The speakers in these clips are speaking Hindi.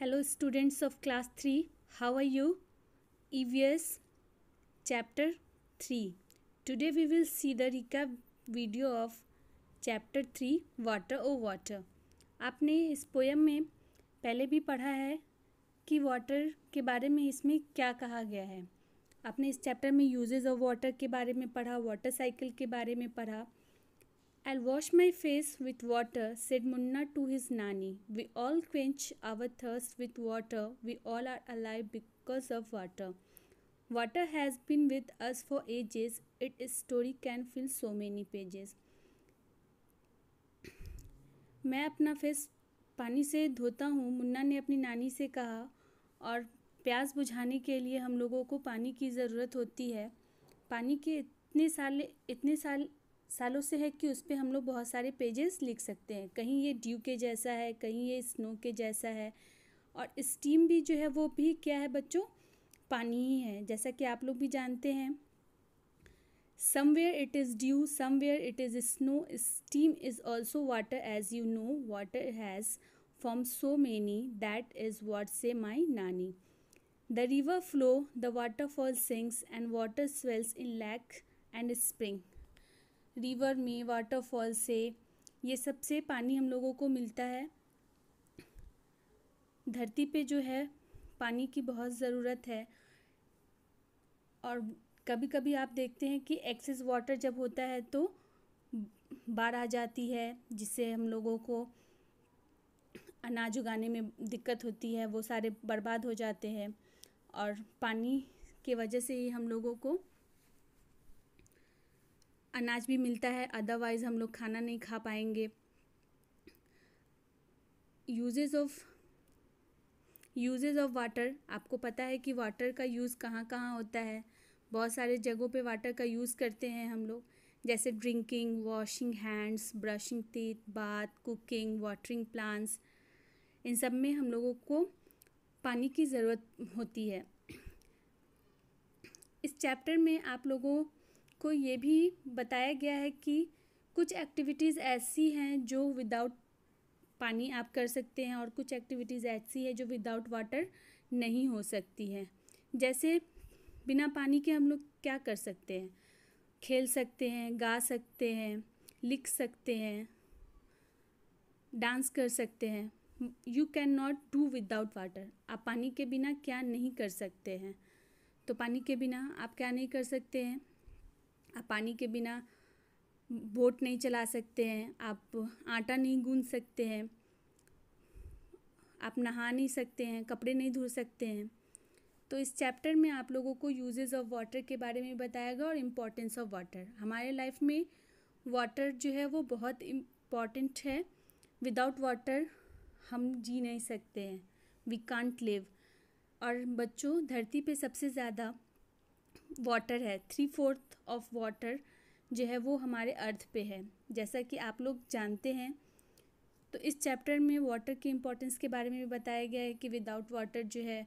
hello students of class 3 how are you evs chapter 3 today we will see the recap video of chapter 3 water o water आपने इस पोएम में पहले भी पढ़ा है कि वाटर के बारे में इसमें क्या कहा गया है आपने इस चैप्टर में यूजेज ऑफ वाटर के बारे में पढ़ा वाटर साइकिल के बारे में पढ़ा I'll wash my face with water, said Munna to his nanny. We all quench our thirst with water. We all are alive because of water. Water has been with us for ages. Its story can fill so many pages. मैं अपना फेस पानी से धोता हूँ मुन्ना ने अपनी नानी से कहा और प्यास बुझाने के लिए हम लोगों को पानी की ज़रूरत होती है पानी के इतने साल इतने साल सालों से है कि उस पर हम लोग बहुत सारे पेजेस लिख सकते हैं कहीं ये ड्यू के जैसा है कहीं ये स्नो के जैसा है और स्टीम भी जो है वो भी क्या है बच्चों पानी ही है जैसा कि आप लोग भी जानते हैं somewhere it is due somewhere it is snow steam is also water as you know water has so many that is is से माई नानी the river flow the waterfall sings and water swells in lake and spring river में वाटरफॉल से ये सब से पानी हम लोगों को मिलता है धरती पे जो है पानी की बहुत ज़रूरत है और कभी कभी आप देखते हैं कि एक्सेस वाटर जब होता है तो बाढ़ आ जाती है जिससे हम लोगों को अनाज उगाने में दिक्कत होती है वो सारे बर्बाद हो जाते हैं और पानी के वजह से ही हम लोगों को अनाज भी मिलता है अदरवाइज़ हम लोग खाना नहीं खा पाएंगे uses of uses of water आपको पता है कि वाटर का यूज़ कहाँ कहाँ होता है बहुत सारे जगहों पे वाटर का यूज़ करते हैं हम लोग जैसे drinking washing hands brushing teeth bath cooking watering plants इन सब में हम लोगों को पानी की ज़रूरत होती है इस चैप्टर में आप लोगों को ये भी बताया गया है कि कुछ एक्टिविटीज़ ऐसी हैं जो विदाउट पानी आप कर सकते हैं और कुछ एक्टिविटीज़ ऐसी है जो विदाउट वाटर नहीं हो सकती है जैसे बिना पानी के हम लोग क्या कर सकते हैं खेल सकते हैं गा सकते हैं लिख सकते हैं डांस कर सकते हैं you can not do without water आप पानी के बिना क्या नहीं कर सकते हैं तो पानी के बिना आप क्या नहीं कर सकते हैं आप पानी के बिना बोट नहीं चला सकते हैं आप आटा नहीं गूंद सकते हैं आप नहा नहीं सकते हैं कपड़े नहीं धो सकते हैं तो इस चैप्टर में आप लोगों को यूजेज़ ऑफ वाटर के बारे में बताया गया और इम्पॉर्टेंस ऑफ वाटर हमारे लाइफ में वाटर जो है वो बहुत इम्पॉर्टेंट है विदाउट वाटर हम जी नहीं सकते हैं वी कांट लिव और बच्चों धरती पे सबसे ज़्यादा वाटर है थ्री फोर्थ ऑफ वाटर जो है वो हमारे अर्थ पे है जैसा कि आप लोग जानते हैं तो इस चैप्टर में वाटर की इम्पोर्टेंस के बारे में भी बताया गया है कि विदाउट वाटर जो है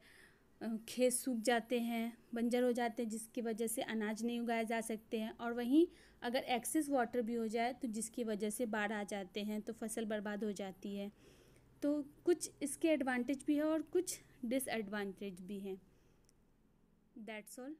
खेत सूख जाते हैं बंजर हो जाते हैं जिसकी वजह से अनाज नहीं उगाए जा सकते हैं और वहीं अगर एक्सेस वाटर भी हो जाए तो जिसकी वजह से बाढ़ आ जाते हैं तो फसल बर्बाद हो जाती है तो कुछ इसके एडवांटेज भी है और कुछ डिसएडवांटेज भी हैं दैट्स ऑल